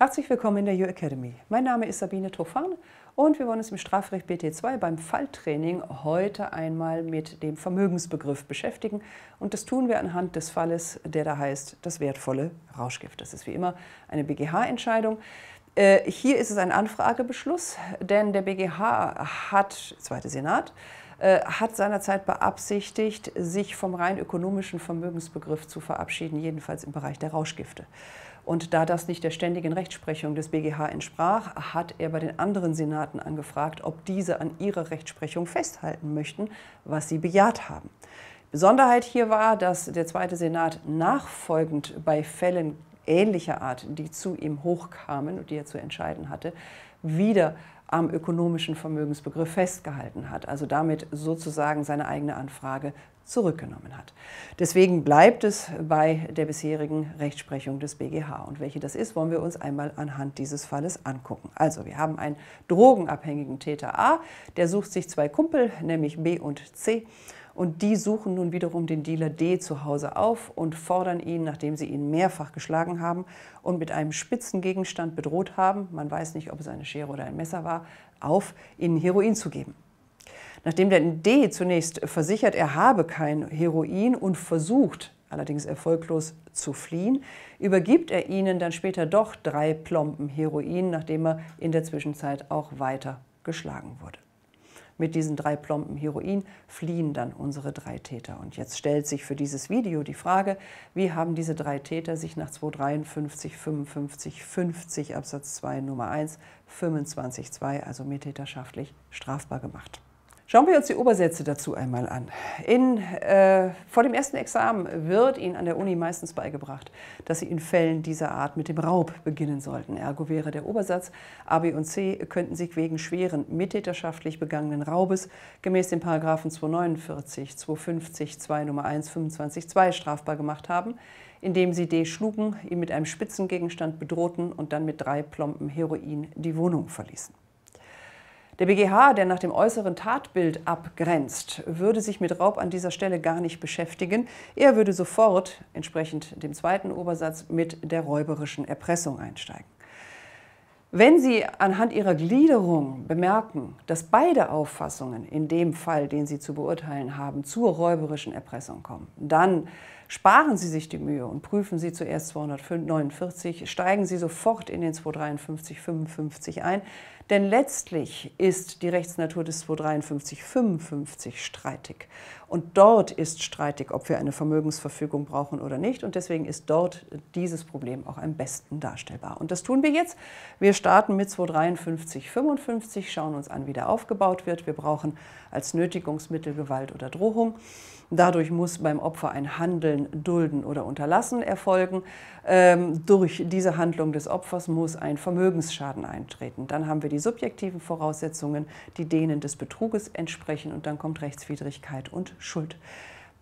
Herzlich willkommen in der Your Academy. Mein Name ist Sabine Tofan und wir wollen uns im Strafrecht BT2 beim Falltraining heute einmal mit dem Vermögensbegriff beschäftigen. Und das tun wir anhand des Falles, der da heißt, das wertvolle Rauschgift. Das ist wie immer eine BGH-Entscheidung. Äh, hier ist es ein Anfragebeschluss, denn der BGH hat, zweite Senat, äh, hat seinerzeit beabsichtigt, sich vom rein ökonomischen Vermögensbegriff zu verabschieden, jedenfalls im Bereich der Rauschgifte. Und da das nicht der ständigen Rechtsprechung des BGH entsprach, hat er bei den anderen Senaten angefragt, ob diese an ihrer Rechtsprechung festhalten möchten, was sie bejaht haben. Besonderheit hier war, dass der Zweite Senat nachfolgend bei Fällen ähnlicher Art, die zu ihm hochkamen und die er zu entscheiden hatte, wieder am ökonomischen Vermögensbegriff festgehalten hat, also damit sozusagen seine eigene Anfrage zurückgenommen hat. Deswegen bleibt es bei der bisherigen Rechtsprechung des BGH. Und welche das ist, wollen wir uns einmal anhand dieses Falles angucken. Also, wir haben einen drogenabhängigen Täter A, der sucht sich zwei Kumpel, nämlich B und C, und die suchen nun wiederum den Dealer D zu Hause auf und fordern ihn, nachdem sie ihn mehrfach geschlagen haben und mit einem spitzen Gegenstand bedroht haben, man weiß nicht, ob es eine Schere oder ein Messer war, auf, ihnen Heroin zu geben. Nachdem der D zunächst versichert, er habe kein Heroin und versucht, allerdings erfolglos zu fliehen, übergibt er ihnen dann später doch drei Plomben Heroin, nachdem er in der Zwischenzeit auch weiter geschlagen wurde. Mit diesen drei Plomben Heroin fliehen dann unsere drei Täter. Und jetzt stellt sich für dieses Video die Frage, wie haben diese drei Täter sich nach 253, 55, 50 Absatz 2 Nummer 1, 25 2, also mittäterschaftlich strafbar gemacht. Schauen wir uns die Obersätze dazu einmal an. In, äh, vor dem ersten Examen wird Ihnen an der Uni meistens beigebracht, dass Sie in Fällen dieser Art mit dem Raub beginnen sollten. Ergo wäre der Obersatz, A, B und C könnten sich wegen schweren, mittäterschaftlich begangenen Raubes gemäß den Paragraphen 249, 250, 2 Nummer 1, 25, 2 strafbar gemacht haben, indem sie D schlugen, ihn mit einem Spitzengegenstand bedrohten und dann mit drei Plomben Heroin die Wohnung verließen. Der BGH, der nach dem äußeren Tatbild abgrenzt, würde sich mit Raub an dieser Stelle gar nicht beschäftigen. Er würde sofort, entsprechend dem zweiten Obersatz, mit der räuberischen Erpressung einsteigen. Wenn Sie anhand Ihrer Gliederung bemerken, dass beide Auffassungen in dem Fall, den Sie zu beurteilen haben, zur räuberischen Erpressung kommen, dann Sparen Sie sich die Mühe und prüfen Sie zuerst 249, steigen Sie sofort in den 253, 55 ein, denn letztlich ist die Rechtsnatur des 253, 55 streitig. Und dort ist streitig, ob wir eine Vermögensverfügung brauchen oder nicht. Und deswegen ist dort dieses Problem auch am besten darstellbar. Und das tun wir jetzt. Wir starten mit 253, 55, schauen uns an, wie der aufgebaut wird. Wir brauchen als Nötigungsmittel Gewalt oder Drohung. Dadurch muss beim Opfer ein Handeln, Dulden oder Unterlassen erfolgen. Ähm, durch diese Handlung des Opfers muss ein Vermögensschaden eintreten. Dann haben wir die subjektiven Voraussetzungen, die denen des Betruges entsprechen und dann kommt Rechtswidrigkeit und Schuld.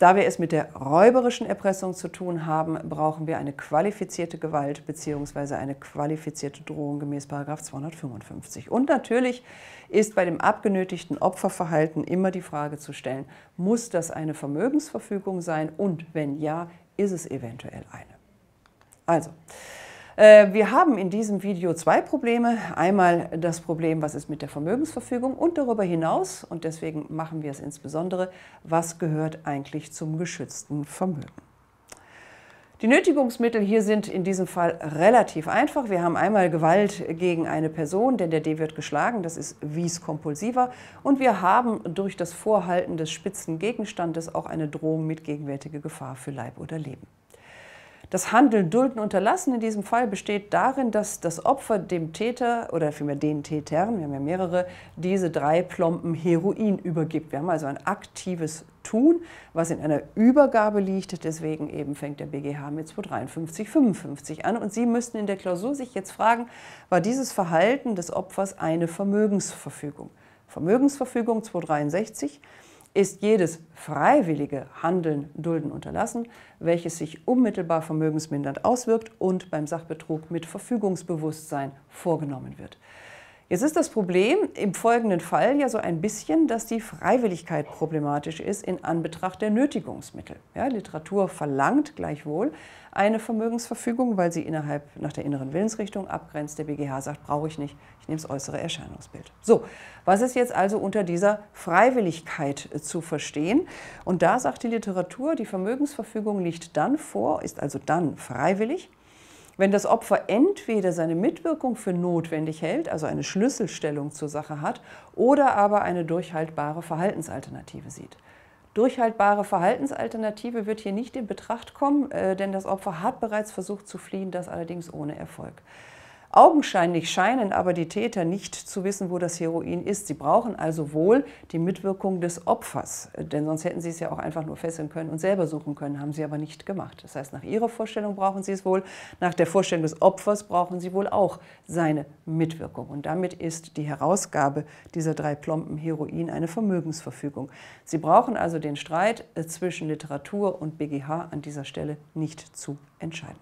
Da wir es mit der räuberischen Erpressung zu tun haben, brauchen wir eine qualifizierte Gewalt bzw. eine qualifizierte Drohung gemäß 255. Und natürlich ist bei dem abgenötigten Opferverhalten immer die Frage zu stellen, muss das eine Vermögensverfügung sein und wenn ja, ist es eventuell eine. Also, äh, wir haben in diesem Video zwei Probleme. Einmal das Problem, was ist mit der Vermögensverfügung und darüber hinaus, und deswegen machen wir es insbesondere, was gehört eigentlich zum geschützten Vermögen. Die Nötigungsmittel hier sind in diesem Fall relativ einfach. Wir haben einmal Gewalt gegen eine Person, denn der D wird geschlagen, das ist vis compulsiva. Und wir haben durch das Vorhalten des spitzen Gegenstandes auch eine Drohung mit gegenwärtiger Gefahr für Leib oder Leben. Das Handeln, Dulden, Unterlassen in diesem Fall besteht darin, dass das Opfer dem Täter oder vielmehr den Tätern, wir haben ja mehrere, diese drei Plomben Heroin übergibt. Wir haben also ein aktives Tun, was in einer Übergabe liegt. Deswegen eben fängt der BGH mit 253, 55 an. Und Sie müssten in der Klausur sich jetzt fragen, war dieses Verhalten des Opfers eine Vermögensverfügung? Vermögensverfügung 263 ist jedes freiwillige Handeln, Dulden, Unterlassen, welches sich unmittelbar vermögensmindernd auswirkt und beim Sachbetrug mit Verfügungsbewusstsein vorgenommen wird. Jetzt ist das Problem im folgenden Fall ja so ein bisschen, dass die Freiwilligkeit problematisch ist in Anbetracht der Nötigungsmittel. Ja, Literatur verlangt gleichwohl eine Vermögensverfügung, weil sie innerhalb nach der inneren Willensrichtung abgrenzt. Der BGH sagt, brauche ich nicht, ich nehme das äußere Erscheinungsbild. So, was ist jetzt also unter dieser Freiwilligkeit äh, zu verstehen? Und da sagt die Literatur, die Vermögensverfügung liegt dann vor, ist also dann freiwillig, wenn das Opfer entweder seine Mitwirkung für notwendig hält, also eine Schlüsselstellung zur Sache hat, oder aber eine durchhaltbare Verhaltensalternative sieht. Durchhaltbare Verhaltensalternative wird hier nicht in Betracht kommen, äh, denn das Opfer hat bereits versucht zu fliehen, das allerdings ohne Erfolg. Augenscheinlich scheinen aber die Täter nicht zu wissen, wo das Heroin ist. Sie brauchen also wohl die Mitwirkung des Opfers, äh, denn sonst hätten sie es ja auch einfach nur fesseln können und selber suchen können, haben sie aber nicht gemacht. Das heißt, nach ihrer Vorstellung brauchen sie es wohl, nach der Vorstellung des Opfers brauchen sie wohl auch seine Mitwirkung. Und damit ist die Herausgabe dieser drei Plomben Heroin eine Vermögensverfügung. Sie brauchen also den Streit äh, zwischen Literatur und BGH an dieser Stelle nicht zu entscheiden.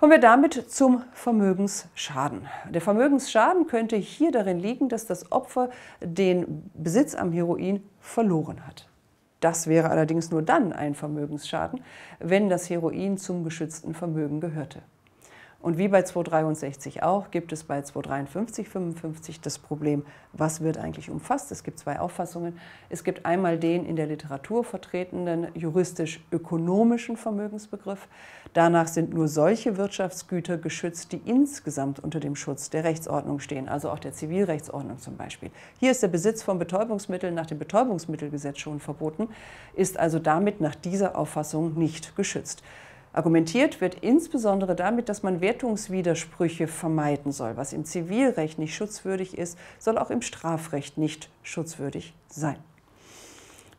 Kommen wir damit zum Vermögensschaden. Der Vermögensschaden könnte hier darin liegen, dass das Opfer den Besitz am Heroin verloren hat. Das wäre allerdings nur dann ein Vermögensschaden, wenn das Heroin zum geschützten Vermögen gehörte. Und wie bei 263 auch, gibt es bei 253, 55 das Problem, was wird eigentlich umfasst? Es gibt zwei Auffassungen. Es gibt einmal den in der Literatur vertretenen juristisch-ökonomischen Vermögensbegriff. Danach sind nur solche Wirtschaftsgüter geschützt, die insgesamt unter dem Schutz der Rechtsordnung stehen, also auch der Zivilrechtsordnung zum Beispiel. Hier ist der Besitz von Betäubungsmitteln nach dem Betäubungsmittelgesetz schon verboten, ist also damit nach dieser Auffassung nicht geschützt. Argumentiert wird insbesondere damit, dass man Wertungswidersprüche vermeiden soll. Was im Zivilrecht nicht schutzwürdig ist, soll auch im Strafrecht nicht schutzwürdig sein.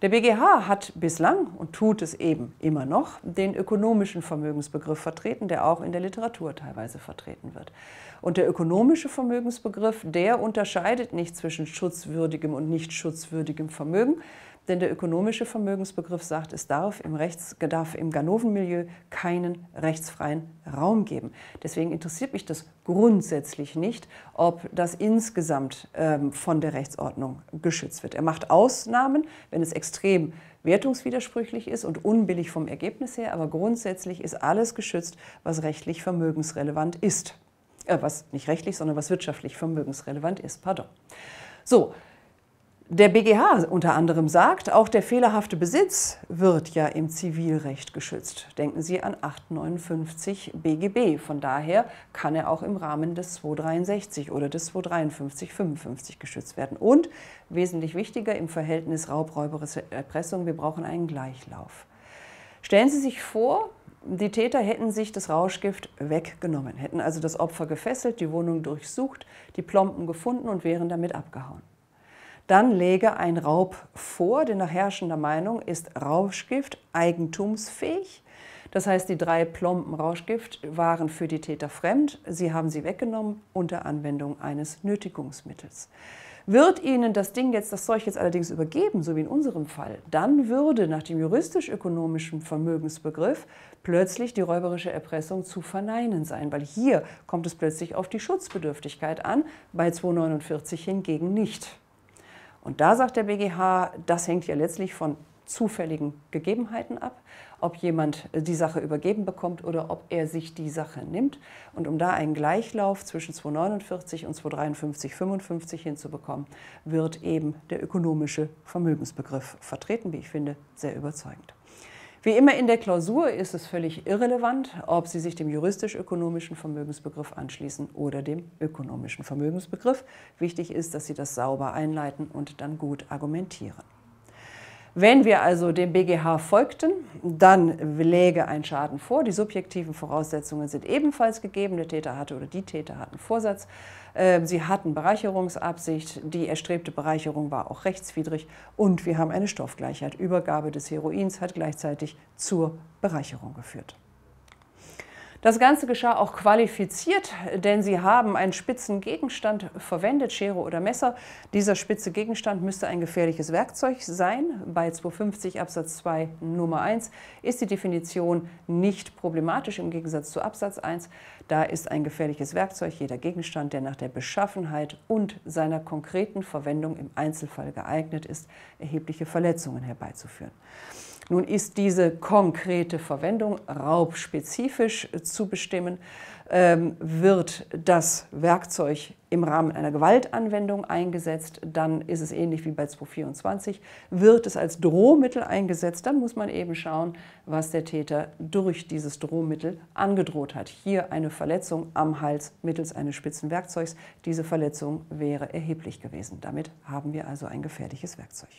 Der BGH hat bislang und tut es eben immer noch den ökonomischen Vermögensbegriff vertreten, der auch in der Literatur teilweise vertreten wird. Und der ökonomische Vermögensbegriff, der unterscheidet nicht zwischen schutzwürdigem und nicht schutzwürdigem Vermögen. Denn der ökonomische Vermögensbegriff sagt, es darf im, Rechts, darf im Ganovenmilieu keinen rechtsfreien Raum geben. Deswegen interessiert mich das grundsätzlich nicht, ob das insgesamt ähm, von der Rechtsordnung geschützt wird. Er macht Ausnahmen, wenn es extrem wertungswidersprüchlich ist und unbillig vom Ergebnis her, aber grundsätzlich ist alles geschützt, was rechtlich vermögensrelevant ist. Äh, was nicht rechtlich, sondern was wirtschaftlich vermögensrelevant ist, pardon. So, der BGH unter anderem sagt, auch der fehlerhafte Besitz wird ja im Zivilrecht geschützt. Denken Sie an 859 BGB. Von daher kann er auch im Rahmen des 263 oder des 253, 55 geschützt werden. Und wesentlich wichtiger im Verhältnis Raub, Erpressung, wir brauchen einen Gleichlauf. Stellen Sie sich vor, die Täter hätten sich das Rauschgift weggenommen, hätten also das Opfer gefesselt, die Wohnung durchsucht, die Plomben gefunden und wären damit abgehauen. Dann lege ein Raub vor, denn nach herrschender Meinung ist Rauschgift eigentumsfähig. Das heißt, die drei Plomben Rauschgift waren für die Täter fremd. Sie haben sie weggenommen unter Anwendung eines Nötigungsmittels. Wird Ihnen das Ding jetzt, das Zeug jetzt allerdings übergeben, so wie in unserem Fall, dann würde nach dem juristisch-ökonomischen Vermögensbegriff plötzlich die räuberische Erpressung zu verneinen sein, weil hier kommt es plötzlich auf die Schutzbedürftigkeit an, bei 249 hingegen nicht. Und da sagt der BGH, das hängt ja letztlich von zufälligen Gegebenheiten ab, ob jemand äh, die Sache übergeben bekommt oder ob er sich die Sache nimmt. Und um da einen Gleichlauf zwischen 249 und 253, 55 hinzubekommen, wird eben der ökonomische Vermögensbegriff vertreten, wie ich finde, sehr überzeugend. Wie immer in der Klausur ist es völlig irrelevant, ob Sie sich dem juristisch-ökonomischen Vermögensbegriff anschließen oder dem ökonomischen Vermögensbegriff. Wichtig ist, dass Sie das sauber einleiten und dann gut argumentieren. Wenn wir also dem BGH folgten, dann läge ein Schaden vor. Die subjektiven Voraussetzungen sind ebenfalls gegeben. Der Täter hatte oder die Täter hatten Vorsatz. Ähm, sie hatten Bereicherungsabsicht. Die erstrebte Bereicherung war auch rechtswidrig. Und wir haben eine Stoffgleichheit. Übergabe des Heroins hat gleichzeitig zur Bereicherung geführt. Das Ganze geschah auch qualifiziert, denn sie haben einen spitzen Gegenstand verwendet, Schere oder Messer. Dieser spitze Gegenstand müsste ein gefährliches Werkzeug sein. Bei 250 Absatz 2 Nummer 1 ist die Definition nicht problematisch im Gegensatz zu Absatz 1. Da ist ein gefährliches Werkzeug jeder Gegenstand, der nach der Beschaffenheit und seiner konkreten Verwendung im Einzelfall geeignet ist, erhebliche Verletzungen herbeizuführen. Nun ist diese konkrete Verwendung raubspezifisch zu bestimmen. Ähm, wird das Werkzeug im Rahmen einer Gewaltanwendung eingesetzt, dann ist es ähnlich wie bei 224. Wird es als Drohmittel eingesetzt, dann muss man eben schauen, was der Täter durch dieses Drohmittel angedroht hat. Hier eine Verletzung am Hals mittels eines spitzen Werkzeugs. Diese Verletzung wäre erheblich gewesen. Damit haben wir also ein gefährliches Werkzeug.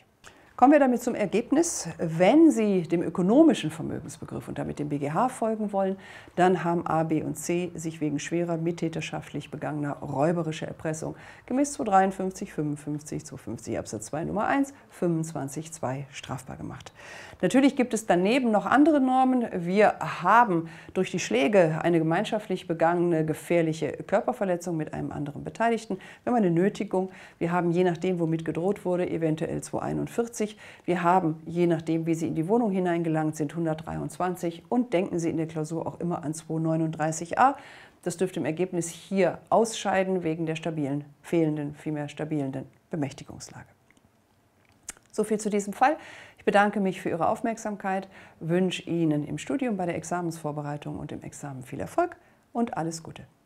Kommen wir damit zum Ergebnis. Wenn Sie dem ökonomischen Vermögensbegriff und damit dem BGH folgen wollen, dann haben A, B und C sich wegen schwerer mittäterschaftlich begangener räuberischer Erpressung gemäß 253, 55, 250 Absatz 2 Nummer 1, 25 2 strafbar gemacht. Natürlich gibt es daneben noch andere Normen. Wir haben durch die Schläge eine gemeinschaftlich begangene gefährliche Körperverletzung mit einem anderen Beteiligten. Wir haben eine Nötigung. Wir haben je nachdem, womit gedroht wurde, eventuell 241 140. Wir haben, je nachdem, wie Sie in die Wohnung hineingelangt sind, 123 und denken Sie in der Klausur auch immer an 239a. Das dürfte im Ergebnis hier ausscheiden wegen der stabilen, fehlenden, vielmehr stabilen Bemächtigungslage. So viel zu diesem Fall. Ich bedanke mich für Ihre Aufmerksamkeit, wünsche Ihnen im Studium bei der Examensvorbereitung und im Examen viel Erfolg und alles Gute.